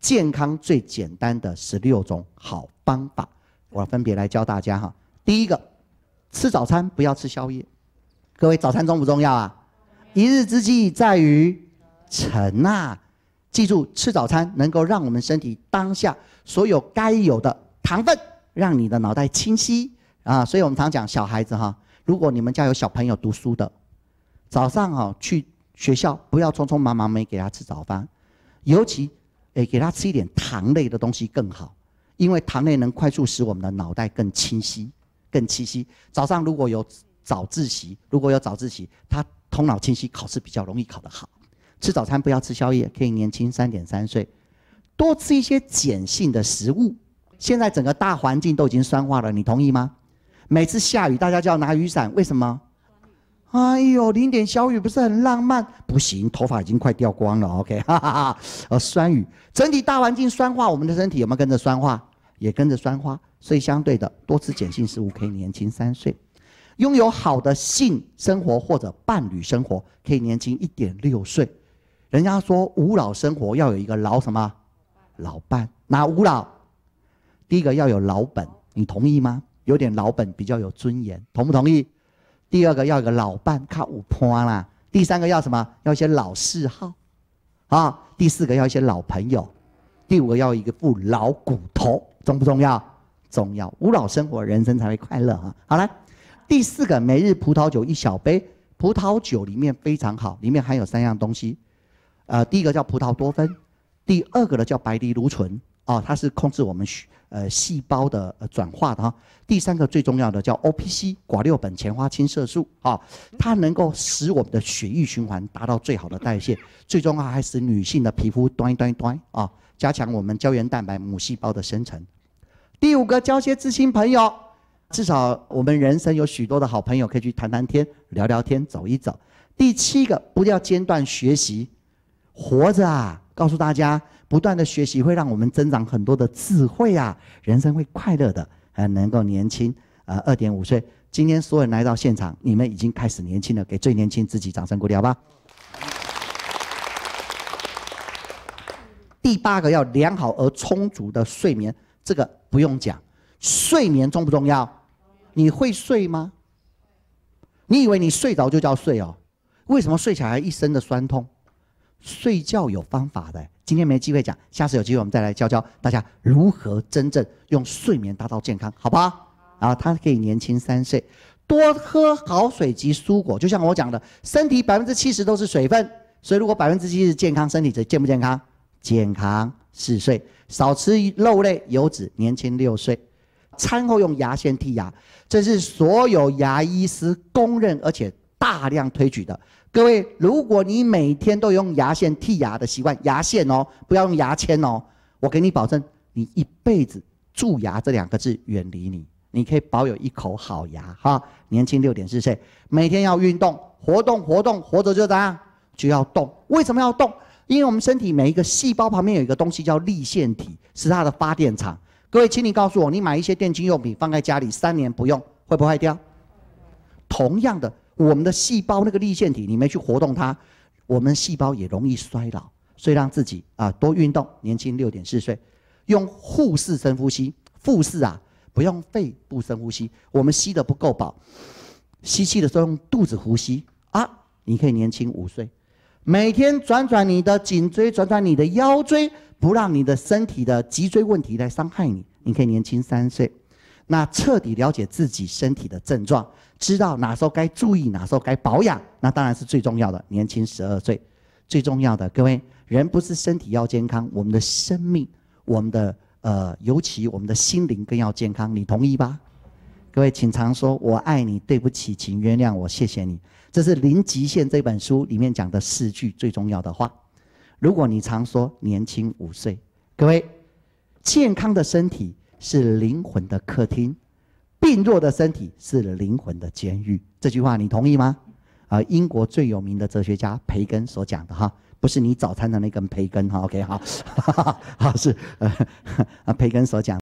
健康最简单的十六种好方法，我分别来教大家哈。第一个，吃早餐不要吃宵夜。各位，早餐重不重要啊？一日之计在于晨啊！记住，吃早餐能够让我们身体当下所有该有的糖分，让你的脑袋清晰啊。所以我们常讲，小孩子哈，如果你们家有小朋友读书的，早上哈去学校不要匆匆忙忙没给他吃早饭，尤其。诶，给他吃一点糖类的东西更好，因为糖类能快速使我们的脑袋更清晰、更清晰。早上如果有早自习，如果有早自习，他头脑清晰，考试比较容易考得好。吃早餐不要吃宵夜，可以年轻三点三岁。多吃一些碱性的食物。现在整个大环境都已经酸化了，你同意吗？每次下雨，大家就要拿雨伞，为什么？哎呦，淋点小雨不是很浪漫？不行，头发已经快掉光了。OK，哈哈哈。呃，酸雨整体大环境酸化，我们的身体有没有跟着酸化？也跟着酸化。所以相对的，多吃碱性食物可以年轻三岁。拥有好的性生活或者伴侣生活，可以年轻一点六岁。人家说五老生活要有一个老什么？老伴。那五老，第一个要有老本，你同意吗？有点老本比较有尊严，同不同意？第二个要一个老伴，靠五婆啦。第三个要什么？要一些老嗜好，啊。第四个要一些老朋友，第五个要一个不老骨头，重不重要？重要，五老生活，人生才会快乐啊！好了，第四个每日葡萄酒一小杯，葡萄酒里面非常好，里面含有三样东西，呃，第一个叫葡萄多酚，第二个呢叫白藜芦醇。啊，它是控制我们血呃细胞的呃转化的哈。第三个最重要的叫 O P C 寡六苯前花青色素啊，它能够使我们的血液循环达到最好的代谢，最重要还使女性的皮肤端一端端啊，加强我们胶原蛋白母细胞的生成。第五个，交些知心朋友，至少我们人生有许多的好朋友可以去谈谈天、聊聊天、走一走。第七个，不要间断学习，活着啊。告诉大家，不断的学习会让我们增长很多的智慧啊，人生会快乐的，还能够年轻啊，二点五岁。今天所有人来到现场，你们已经开始年轻了，给最年轻自己掌声鼓励，好吧？第八个，要良好而充足的睡眠，这个不用讲，睡眠重不重要？你会睡吗？你以为你睡着就叫睡哦？为什么睡起来一身的酸痛？睡觉有方法的，今天没机会讲，下次有机会我们再来教教大家如何真正用睡眠达到健康，好吧？然后他可以年轻三岁，多喝好水及蔬果，就像我讲的，身体百分之七十都是水分，所以如果百分之七十健康，身体健不健康？健康四岁，少吃肉类油脂，年轻六岁，餐后用牙线剔牙，这是所有牙医师公认而且大量推举的。各位，如果你每天都用牙线剔牙的习惯，牙线哦，不要用牙签哦。我给你保证，你一辈子蛀牙这两个字远离你，你可以保有一口好牙哈。年轻六点四岁，每天要运动，活动活动，活着就怎样就要动。为什么要动？因为我们身体每一个细胞旁边有一个东西叫立腺体，是它的发电厂。各位，请你告诉我，你买一些电击用品放在家里三年不用，会不会掉？同样的。我们的细胞那个力线体你没去活动它，我们细胞也容易衰老，所以让自己啊多运动，年轻六点四岁。用腹式深呼吸，腹式啊不用肺部深呼吸，我们吸的不够饱。吸气的时候用肚子呼吸啊，你可以年轻五岁。每天转转你的颈椎，转转你的腰椎，不让你的身体的脊椎问题来伤害你，你可以年轻三岁。那彻底了解自己身体的症状，知道哪时候该注意，哪时候该保养，那当然是最重要的。年轻十二岁，最重要的，各位，人不是身体要健康，我们的生命，我们的呃，尤其我们的心灵更要健康，你同意吧？各位，请常说“我爱你”，对不起，请原谅我，谢谢你。这是《零极限》这本书里面讲的四句最重要的话。如果你常说“年轻五岁”，各位，健康的身体。是灵魂的客厅，病弱的身体是灵魂的监狱。这句话你同意吗？啊，英国最有名的哲学家培根所讲的哈，不是你早餐的那根培根哈。OK，好，好是 啊，培根所讲。